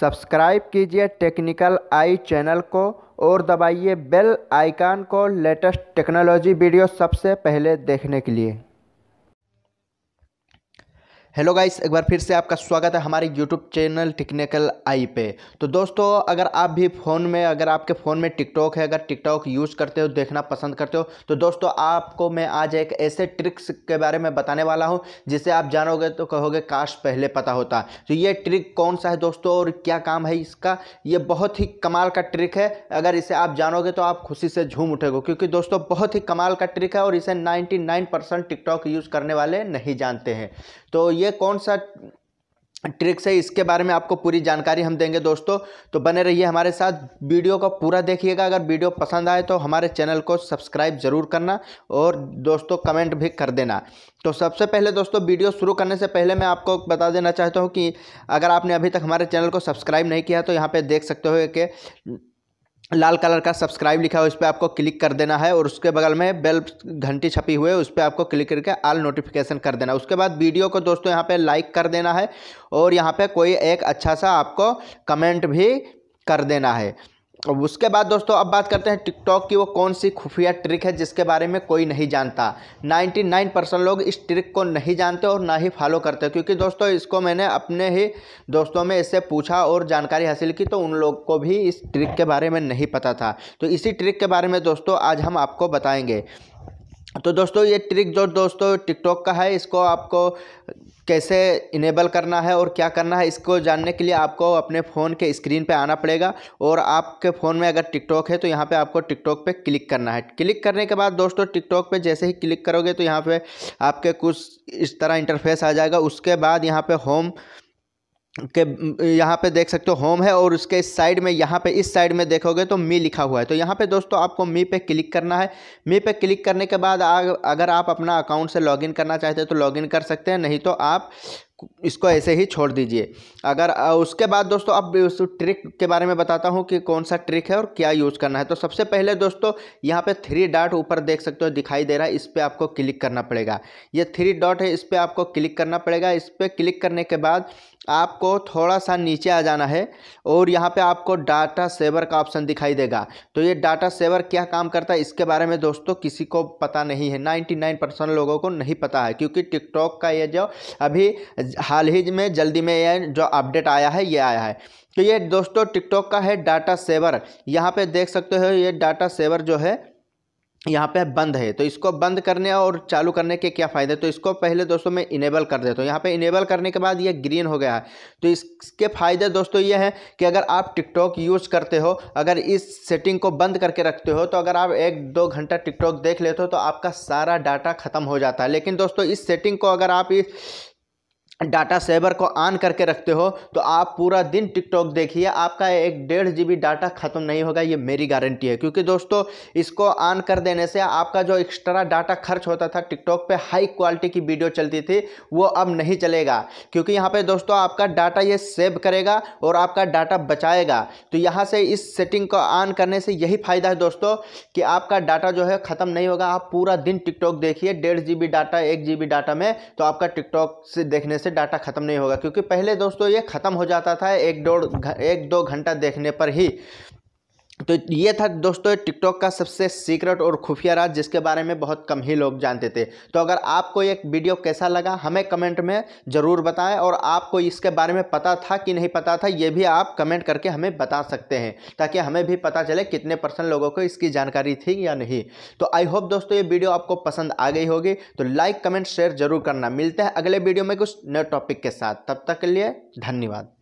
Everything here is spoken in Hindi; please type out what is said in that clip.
सब्सक्राइब कीजिए टेक्निकल आई चैनल को और दबाइए बेल आइकन को लेटेस्ट टेक्नोलॉजी वीडियो सबसे पहले देखने के लिए हेलो गाइस एक बार फिर से आपका स्वागत है हमारे यूट्यूब चैनल टेक्निकल आई पे तो दोस्तों अगर आप भी फ़ोन में अगर आपके फ़ोन में टिकटॉक है अगर टिकटॉक यूज़ करते हो देखना पसंद करते हो तो दोस्तों आपको मैं आज एक ऐसे ट्रिक्स के बारे में बताने वाला हूँ जिसे आप जानोगे तो कहोगे काश पहले पता होता तो ये ट्रिक कौन सा है दोस्तों और क्या काम है इसका ये बहुत ही कमाल का ट्रिक है अगर इसे आप जानोगे तो आप खुशी से झूम उठेगो क्योंकि दोस्तों बहुत ही कमाल का ट्रिक है और इसे नाइन्टी टिकटॉक यूज़ करने वाले नहीं जानते हैं तो ये ये कौन सा ट्रिक्स है इसके बारे में आपको पूरी जानकारी हम देंगे दोस्तों तो बने रहिए हमारे साथ वीडियो को पूरा देखिएगा अगर वीडियो पसंद आए तो हमारे चैनल को सब्सक्राइब ज़रूर करना और दोस्तों कमेंट भी कर देना तो सबसे पहले दोस्तों वीडियो शुरू करने से पहले मैं आपको बता देना चाहता हूँ कि अगर आपने अभी तक हमारे चैनल को सब्सक्राइब नहीं किया तो यहाँ पर देख सकते हो कि लाल कलर का सब्सक्राइब लिखा है उस पर आपको क्लिक कर देना है और उसके बगल में बेल घंटी छपी हुई है उस पर आपको क्लिक करके आल नोटिफिकेशन कर देना उसके बाद वीडियो को दोस्तों यहाँ पे लाइक कर देना है और यहाँ पे कोई एक अच्छा सा आपको कमेंट भी कर देना है अब उसके बाद दोस्तों अब बात करते हैं टिकटॉक की वो कौन सी खुफिया ट्रिक है जिसके बारे में कोई नहीं जानता 99 परसेंट लोग इस ट्रिक को नहीं जानते और ना ही फॉलो करते क्योंकि दोस्तों इसको मैंने अपने ही दोस्तों में इससे पूछा और जानकारी हासिल की तो उन लोग को भी इस ट्रिक के बारे में नहीं पता था तो इसी ट्रिक के बारे में दोस्तों आज हम आपको बताएँगे तो दोस्तों ये ट्रिक जो दोस्तों टिकटॉक का है इसको आपको कैसे इनेबल करना है और क्या करना है इसको जानने के लिए आपको अपने फ़ोन के स्क्रीन पे आना पड़ेगा और आपके फ़ोन में अगर टिकटॉक है तो यहाँ पे आपको टिकटॉक पे क्लिक करना है क्लिक करने के बाद दोस्तों टिकटॉक पे जैसे ही क्लिक करोगे तो यहाँ पे आपके कुछ इस तरह इंटरफेस आ जाएगा उसके बाद यहाँ पर होम के यहाँ पे देख सकते हो होम है और उसके इस साइड में यहाँ पे इस साइड में देखोगे तो मी लिखा हुआ है तो यहाँ पे दोस्तों आपको मी पे क्लिक करना है मी पे क्लिक करने के बाद अगर आप अपना अकाउंट से लॉगिन करना चाहते हैं तो लॉगिन कर सकते हैं नहीं तो आप इसको ऐसे ही छोड़ दीजिए अगर उसके बाद दोस्तों अब उस ट्रिक के बारे में बताता हूँ कि कौन सा ट्रिक है और क्या यूज़ करना है तो सबसे पहले दोस्तों यहाँ पे थ्री डॉट ऊपर देख सकते हो दिखाई दे रहा है इस पर आपको क्लिक करना पड़ेगा ये थ्री डॉट है इस पर आपको क्लिक करना पड़ेगा इस पर क्लिक करने के बाद आपको थोड़ा सा नीचे आ जाना है और यहाँ पे आपको डाटा सेवर का ऑप्शन दिखाई देगा तो ये डाटा सेवर क्या काम करता है इसके बारे में दोस्तों किसी को पता नहीं है 99 परसेंट लोगों को नहीं पता है क्योंकि टिकटॉक का ये जो अभी हाल ही में जल्दी में ये जो अपडेट आया है ये आया है तो ये दोस्तों टिकटॉक का है डाटा सेवर यहाँ पर देख सकते हो ये डाटा सेवर जो है यहाँ पे बंद है तो इसको बंद करने और चालू करने के क्या फ़ायदे तो इसको पहले दोस्तों मैं इनेबल कर देता हूँ यहाँ पे इनेबल करने के बाद ये ग्रीन हो गया है तो इसके फ़ायदे दोस्तों ये हैं कि अगर आप टिकटॉक यूज़ करते हो अगर इस सेटिंग को बंद करके रखते हो तो अगर आप एक दो घंटा टिकटॉक देख लेते हो तो आपका सारा डाटा ख़त्म हो जाता है लेकिन दोस्तों इस सेटिंग को अगर आप इस डाटा सेवर को ऑन करके रखते हो तो आप पूरा दिन टिकटॉक देखिए आपका एक डेढ़ जी बी डाटा ख़त्म नहीं होगा ये मेरी गारंटी है क्योंकि दोस्तों इसको ऑन कर देने से आपका जो एक्स्ट्रा डाटा खर्च होता था टिकटॉक पे हाई क्वालिटी की वीडियो चलती थी वो अब नहीं चलेगा क्योंकि यहाँ पे दोस्तों आपका डाटा ये सेव करेगा और आपका डाटा बचाएगा तो यहाँ से इस सेटिंग को ऑन करने से यही फ़ायदा है दोस्तों कि आपका डाटा जो है ख़त्म नहीं होगा आप पूरा दिन टिकटॉक देखिए डेढ़ जी बी डाटा एक जी बी डाटा में तो आपका टिकटॉक से देखने से डाटा ख़त्म नहीं होगा क्योंकि पहले दोस्तों ये ख़त्म हो जाता था एक डेढ़ एक दो घंटा देखने पर ही तो ये था दोस्तों टिकटॉक का सबसे सीक्रेट और खुफिया राज जिसके बारे में बहुत कम ही लोग जानते थे तो अगर आपको ये वीडियो कैसा लगा हमें कमेंट में ज़रूर बताएं और आपको इसके बारे में पता था कि नहीं पता था ये भी आप कमेंट करके हमें बता सकते हैं ताकि हमें भी पता चले कितने परसेंट लोगों को इसकी जानकारी थी या नहीं तो आई होप दोस्तों ये वीडियो आपको पसंद आ गई होगी तो लाइक कमेंट शेयर जरूर करना मिलते हैं अगले वीडियो में कुछ नए टॉपिक के साथ तब तक के लिए धन्यवाद